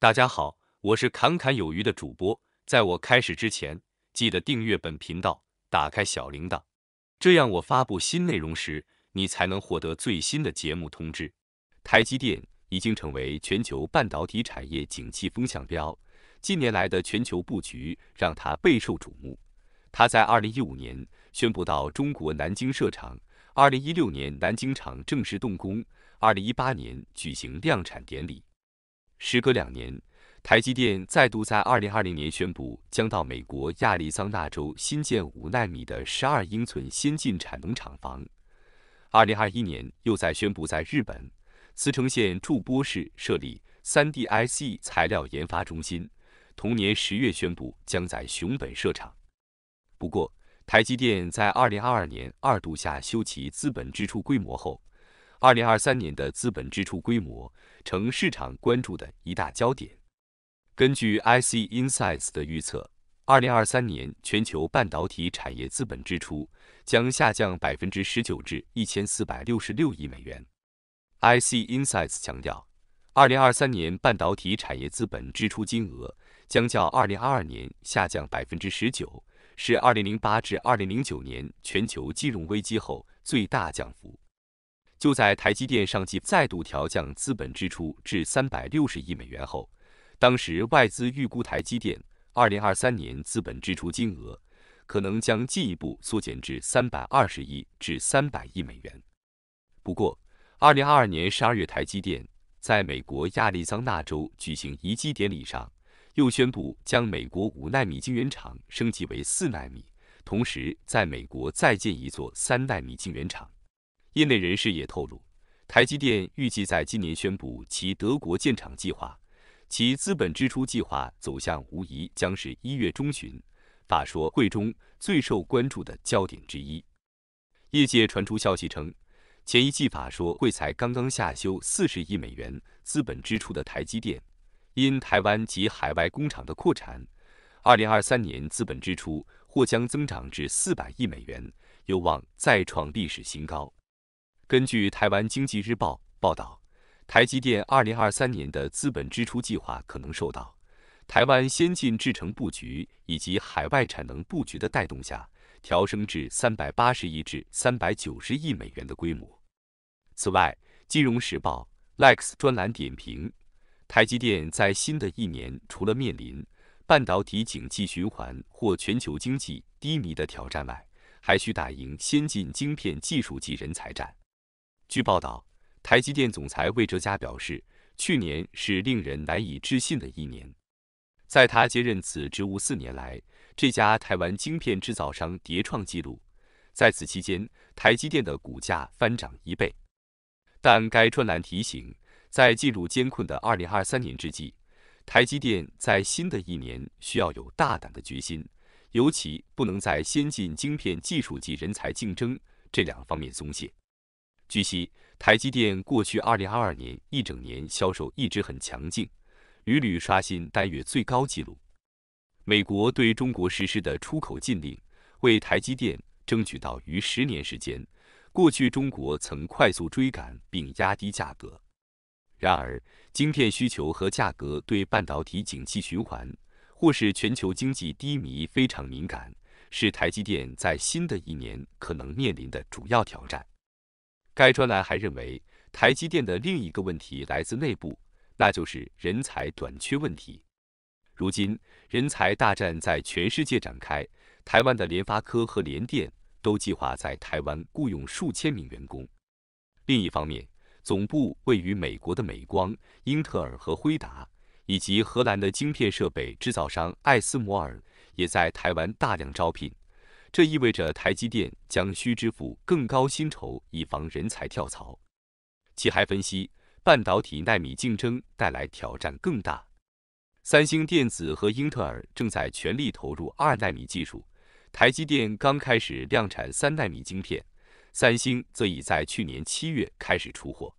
大家好，我是侃侃有余的主播。在我开始之前，记得订阅本频道，打开小铃铛，这样我发布新内容时，你才能获得最新的节目通知。台积电已经成为全球半导体产业景气风向标，近年来的全球布局让它备受瞩目。它在二零一五年宣布到中国南京设厂，二零一六年南京厂正式动工，二零一八年举行量产典礼。时隔两年，台积电再度在二零二零年宣布将到美国亚利桑那州新建五纳米的十二英寸先进产能厂房。二零二一年又再宣布在日本茨城县筑波市设立三 DIC 材料研发中心，同年十月宣布将在熊本设厂。不过，台积电在二零二二年二度下修其资本支出规模后。二零二三年的资本支出规模成市场关注的一大焦点。根据 IC Insights 的预测，二零二三年全球半导体产业资本支出将下降百分之十九至一千四百六十六亿美元。IC Insights 强调，二零二三年半导体产业资本支出金额将较二零二二年下降百分之十九，是二零零八至二零零九年全球金融危机后最大降幅。就在台积电上季再度调降资本支出至三百六十亿美元后，当时外资预估台积电二零二三年资本支出金额可能将进一步缩减至三百二十亿至三百亿美元。不过，二零二二年十二月，台积电在美国亚利桑那州举行移机典礼上，又宣布将美国五纳米晶圆厂升级为四纳米，同时在美国再建一座三纳米晶圆厂。业内人士也透露，台积电预计在今年宣布其德国建厂计划，其资本支出计划走向无疑将是一月中旬法说会中最受关注的焦点之一。业界传出消息称，前一季法说会才刚刚下修四十亿美元资本支出的台积电，因台湾及海外工厂的扩产，二零二三年资本支出或将增长至四百亿美元，有望再创历史新高。根据台湾经济日报报道，台积电2023年的资本支出计划可能受到台湾先进制程布局以及海外产能布局的带动下，调升至380亿至390亿美元的规模。此外，金融时报 Lex 专栏点评，台积电在新的一年除了面临半导体景气循环或全球经济低迷的挑战外，还需打赢先进晶片技术及人才战。据报道，台积电总裁魏哲嘉表示，去年是令人难以置信的一年。在他接任此职务四年来，这家台湾晶片制造商迭创纪录。在此期间，台积电的股价翻涨一倍。但该专栏提醒，在进入艰困的2023年之际，台积电在新的一年需要有大胆的决心，尤其不能在先进晶片技术及人才竞争这两方面松懈。据悉，台积电过去二零二二年一整年销售一直很强劲，屡屡刷新单月最高纪录。美国对中国实施的出口禁令为台积电争取到逾十年时间。过去中国曾快速追赶并压低价格，然而晶片需求和价格对半导体景气循环或是全球经济低迷非常敏感，是台积电在新的一年可能面临的主要挑战。该专栏还认为，台积电的另一个问题来自内部，那就是人才短缺问题。如今，人才大战在全世界展开，台湾的联发科和联电都计划在台湾雇佣数千名员工。另一方面，总部位于美国的美光、英特尔和辉达，以及荷兰的晶片设备制造商爱斯摩尔，也在台湾大量招聘。这意味着台积电将需支付更高薪酬，以防人才跳槽。其还分析，半导体纳米竞争带来挑战更大。三星电子和英特尔正在全力投入二纳米技术，台积电刚开始量产三纳米晶片，三星则已在去年七月开始出货。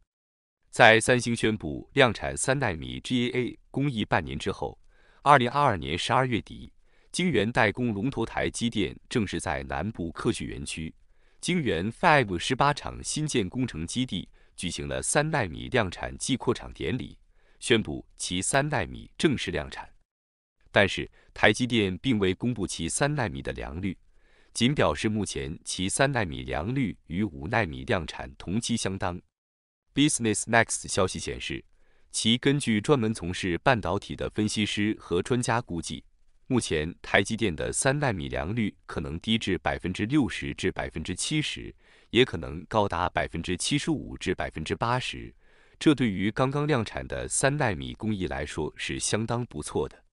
在三星宣布量产三纳米 GAA 工艺半年之后，二零二二年十二月底。晶圆代工龙头台积电正式在南部科学园区晶圆 f i v e 十八厂新建工程基地举行了三纳米量产暨扩厂典礼，宣布其三纳米正式量产。但是，台积电并未公布其三纳米的良率，仅表示目前其三纳米良率与五纳米量产同期相当。Business Next 消息显示，其根据专门从事半导体的分析师和专家估计。目前，台积电的三纳米良率可能低至百分之六十至百分之七十，也可能高达百分之七十五至百分之八十。这对于刚刚量产的三纳米工艺来说是相当不错的。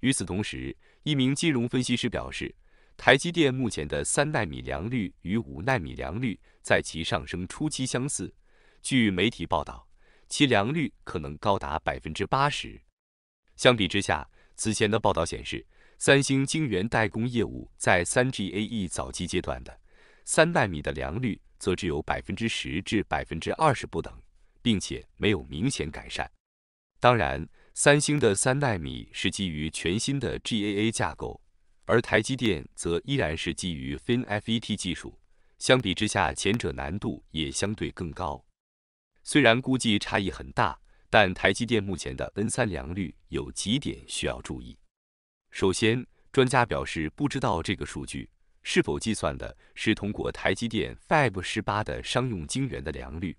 与此同时，一名金融分析师表示，台积电目前的三纳米良率与五纳米良率在其上升初期相似。据媒体报道，其良率可能高达百分之八十。相比之下，此前的报道显示，三星晶圆代工业务在 3GAE 早期阶段的三纳米的良率则只有百分之十至百分之二十不等，并且没有明显改善。当然，三星的三纳米是基于全新的 GAA 架构，而台积电则依然是基于 FinFET 技术。相比之下，前者难度也相对更高。虽然估计差异很大。但台积电目前的 N 三良率有几点需要注意。首先，专家表示不知道这个数据是否计算的是通过台积电 Fab 十八的商用晶圆的良率，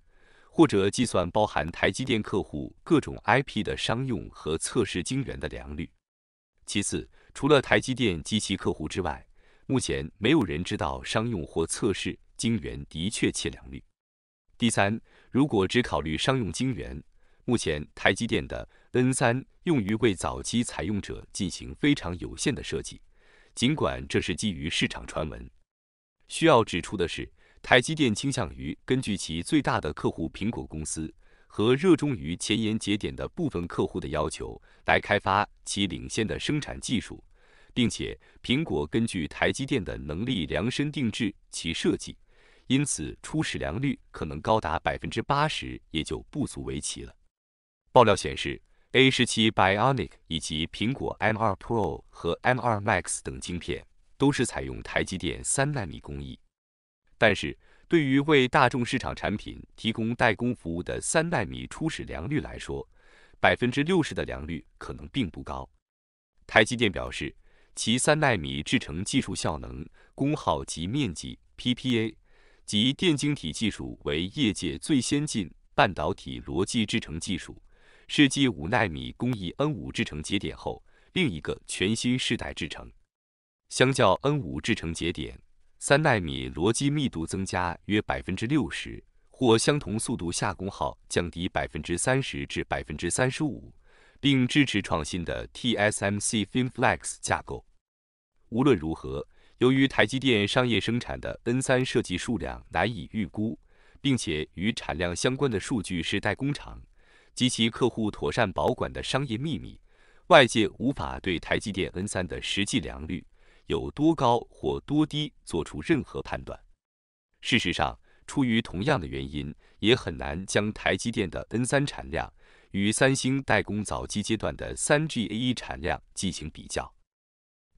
或者计算包含台积电客户各种 IP 的商用和测试晶圆的良率。其次，除了台积电及其客户之外，目前没有人知道商用或测试晶圆的确切良率。第三，如果只考虑商用晶圆，目前，台积电的 N 三用于为早期采用者进行非常有限的设计，尽管这是基于市场传闻。需要指出的是，台积电倾向于根据其最大的客户苹果公司和热衷于前沿节点的部分客户的要求来开发其领先的生产技术，并且苹果根据台积电的能力量身定制其设计，因此初始良率可能高达百分之八十，也就不足为奇了。爆料显示，A 十七 Bionic 以及苹果 M2 Pro 和 M2 Max 等晶片都是采用台积电三纳米工艺。但是，对于为大众市场产品提供代工服务的三纳米初始良率来说，百分之六十的良率可能并不高。台积电表示，其三纳米制成技术效能、功耗及面积 （PPA） 及电晶体技术为业界最先进半导体逻辑制成技术。是继五纳米工艺 N 五制程节点后另一个全新世代制程。相较 N 五制程节点，三纳米逻辑密度增加约百分之六十，或相同速度下功耗降低百分之三十至百分之三十五，并支持创新的 TSMC FinFlex 架构。无论如何，由于台积电商业生产的 N 三设计数量难以预估，并且与产量相关的数据是代工厂。及其客户妥善保管的商业秘密，外界无法对台积电 N3 的实际良率有多高或多低做出任何判断。事实上，出于同样的原因，也很难将台积电的 N3 产量与三星代工早期阶段的 3GAE 产量进行比较。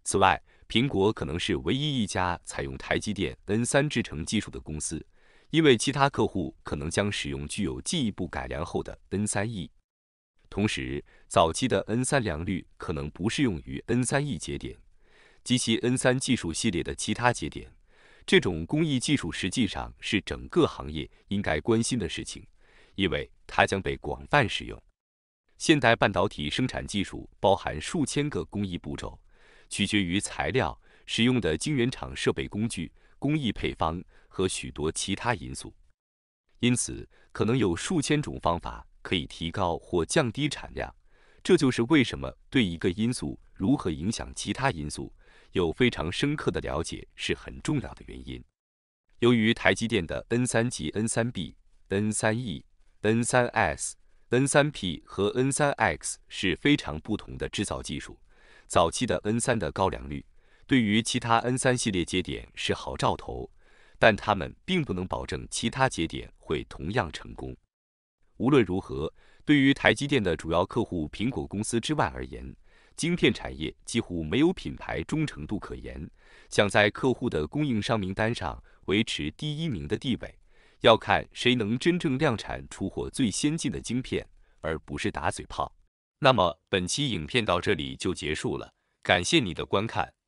此外，苹果可能是唯一一家采用台积电 N3 制程技术的公司。因为其他客户可能将使用具有进一步改良后的 N3E，同时早期的 N3 良率可能不适用于 N3E 节点及其 N3 技术系列的其他节点。这种工艺技术实际上是整个行业应该关心的事情，因为它将被广泛使用。现代半导体生产技术包含数千个工艺步骤，取决于材料使用的晶圆厂设备工具。工艺配方和许多其他因素，因此可能有数千种方法可以提高或降低产量。这就是为什么对一个因素如何影响其他因素有非常深刻的了解是很重要的原因。由于台积电的 N 三级、N 三 B、N 三 E、N 三 S、N 三 P 和 N 三 X 是非常不同的制造技术，早期的 N 三的高良率。对于其他 N3 系列节点是好兆头，但他们并不能保证其他节点会同样成功。无论如何，对于台积电的主要客户苹果公司之外而言，晶片产业几乎没有品牌忠诚度可言。想在客户的供应商名单上维持第一名的地位，要看谁能真正量产出货最先进的晶片，而不是打嘴炮。那么本期影片到这里就结束了，感谢你的观看。